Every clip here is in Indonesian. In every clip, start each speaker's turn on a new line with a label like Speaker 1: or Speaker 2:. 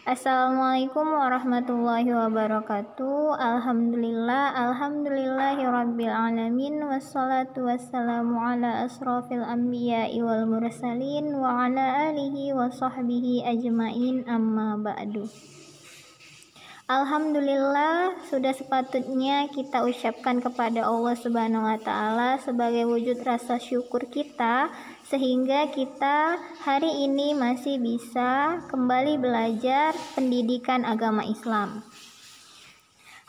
Speaker 1: Assalamualaikum warahmatullahi wabarakatuh. Alhamdulillah, alhamdulillahirabbil alamin wassalatu wassalamu ala asrofil anbiya'i wal mursalin wa ala alihi wa sahbihi ajmain amma ba'du. Alhamdulillah sudah sepatutnya kita ucapkan kepada Allah Subhanahu wa taala sebagai wujud rasa syukur kita sehingga kita hari ini masih bisa kembali belajar pendidikan agama Islam.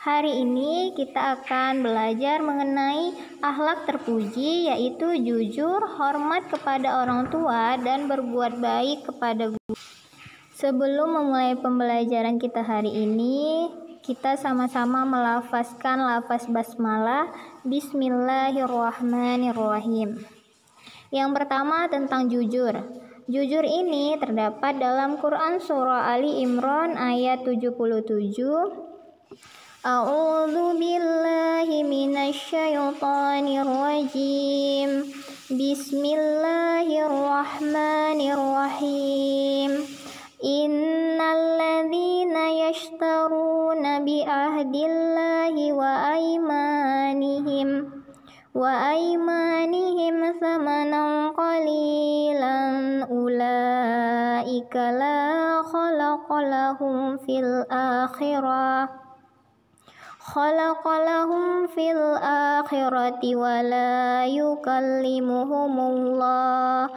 Speaker 1: Hari ini kita akan belajar mengenai akhlak terpuji yaitu jujur, hormat kepada orang tua dan berbuat baik kepada guru. Sebelum memulai pembelajaran kita hari ini, kita sama-sama melafazkan lafaz basmalah Bismillahirrahmanirrahim. Yang pertama tentang jujur. Jujur ini terdapat dalam Quran Surah Ali Imran ayat 77. A'udzu billahi minasyaitonir rajim. Bismillahirrahmanirrahim. عهد الله وأيمانهم وأيمانهم ثمنا قليلا أولئك لا خلق لهم في الآخرة خلق لهم في الآخرة ولا يكلمهم الله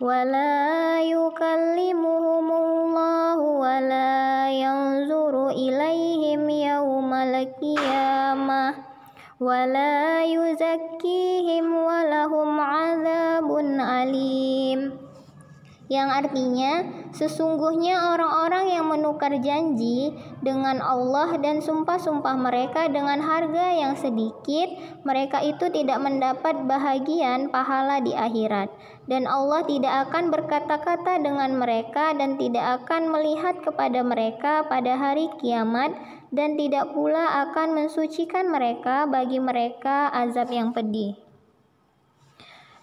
Speaker 1: ولا يكلمهم الله ولا ينظر إليهم يوم القيامة ولا يزكيهم ولهم عذاب أليم yang artinya sesungguhnya orang-orang yang menukar janji dengan Allah dan sumpah-sumpah mereka dengan harga yang sedikit, mereka itu tidak mendapat bahagian pahala di akhirat, dan Allah tidak akan berkata-kata dengan mereka dan tidak akan melihat kepada mereka pada hari kiamat, dan tidak pula akan mensucikan mereka bagi mereka azab yang pedih.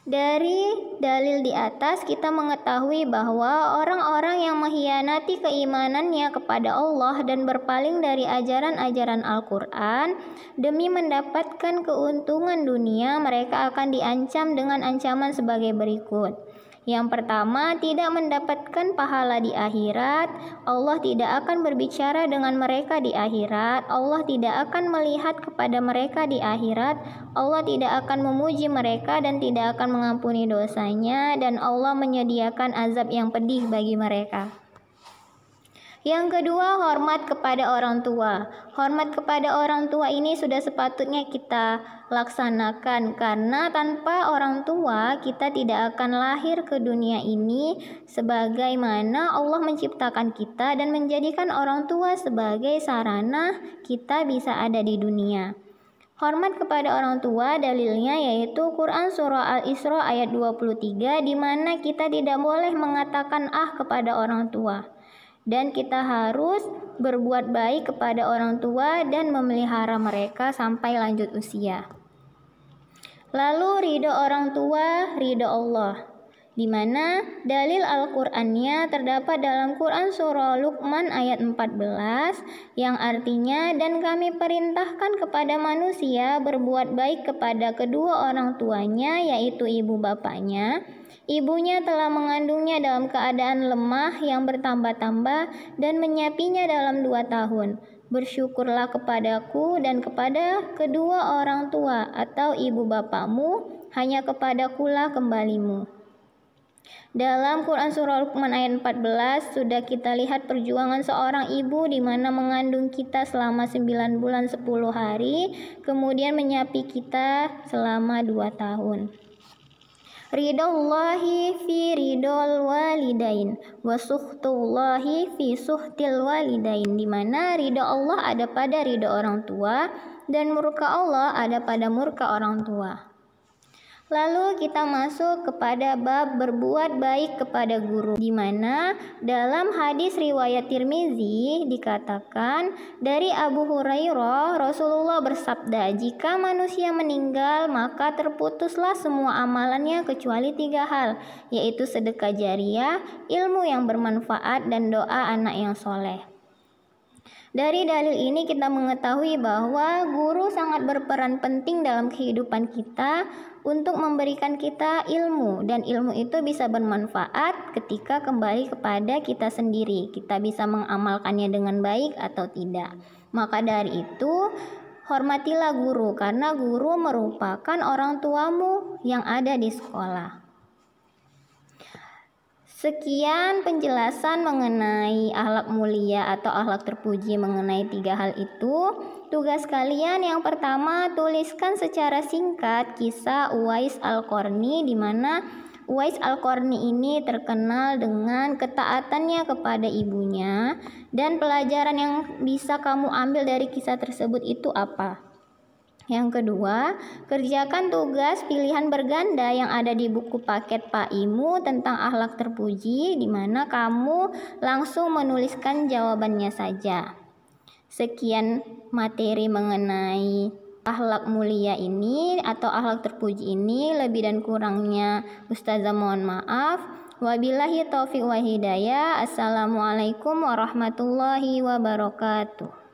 Speaker 1: Dari dalil di atas, kita mengetahui bahwa orang-orang yang mengkhianati keimanannya kepada Allah dan berpaling dari ajaran-ajaran Al-Quran demi mendapatkan keuntungan dunia, mereka akan diancam dengan ancaman sebagai berikut. Yang pertama, tidak mendapatkan pahala di akhirat. Allah tidak akan berbicara dengan mereka di akhirat. Allah tidak akan melihat kepada mereka di akhirat. Allah tidak akan memuji mereka dan tidak akan mengampuni dosanya, dan Allah menyediakan azab yang pedih bagi mereka. Yang kedua, hormat kepada orang tua. Hormat kepada orang tua ini sudah sepatutnya kita laksanakan karena tanpa orang tua kita tidak akan lahir ke dunia ini sebagaimana Allah menciptakan kita dan menjadikan orang tua sebagai sarana kita bisa ada di dunia. Hormat kepada orang tua dalilnya yaitu Quran Surah Al-Isra ayat 23 di mana kita tidak boleh mengatakan ah kepada orang tua dan kita harus berbuat baik kepada orang tua dan memelihara mereka sampai lanjut usia. Lalu ridho orang tua, ridho Allah di mana dalil Al-Qur'annya terdapat dalam Quran surah Luqman ayat 14 yang artinya dan kami perintahkan kepada manusia berbuat baik kepada kedua orang tuanya yaitu ibu bapaknya Ibunya telah mengandungnya dalam keadaan lemah yang bertambah-tambah dan menyapinya dalam dua tahun. Bersyukurlah kepadaku dan kepada kedua orang tua atau ibu bapamu, hanya kepadakulah kembalimu. Dalam Quran Surah Luqman ayat 14 sudah kita lihat perjuangan seorang ibu di mana mengandung kita selama 9 bulan 10 hari, kemudian menyapi kita selama 2 tahun. Ridallahi fi ridol walidain wa suhtullahi fi suhtil walidain di mana ridho Allah ada pada ridho orang tua dan murka Allah ada pada murka orang tua. Lalu kita masuk kepada bab berbuat baik kepada guru di mana dalam hadis riwayat Tirmizi dikatakan dari Abu Hurairah Rasulullah bersabda jika manusia meninggal maka terputuslah semua amalannya kecuali tiga hal yaitu sedekah jariah, ilmu yang bermanfaat dan doa anak yang soleh. Dari dalil ini kita mengetahui bahwa guru sangat berperan penting dalam kehidupan kita untuk memberikan kita ilmu dan ilmu itu bisa bermanfaat ketika kembali kepada kita sendiri. Kita bisa mengamalkannya dengan baik atau tidak. Maka dari itu, hormatilah guru karena guru merupakan orang tuamu yang ada di sekolah. Sekian penjelasan mengenai ahlak mulia atau ahlak terpuji mengenai tiga hal itu. Tugas kalian yang pertama tuliskan secara singkat kisah Uwais Al-Qarni di mana Uwais Al-Qarni ini terkenal dengan ketaatannya kepada ibunya dan pelajaran yang bisa kamu ambil dari kisah tersebut itu apa? Yang kedua, kerjakan tugas pilihan berganda yang ada di buku paket Pak Imu tentang ahlak terpuji di mana kamu langsung menuliskan jawabannya saja. Sekian materi mengenai ahlak mulia ini atau ahlak terpuji ini lebih dan kurangnya Ustazah mohon maaf. Wabillahi taufiq wa hidayah. Assalamualaikum warahmatullahi wabarakatuh.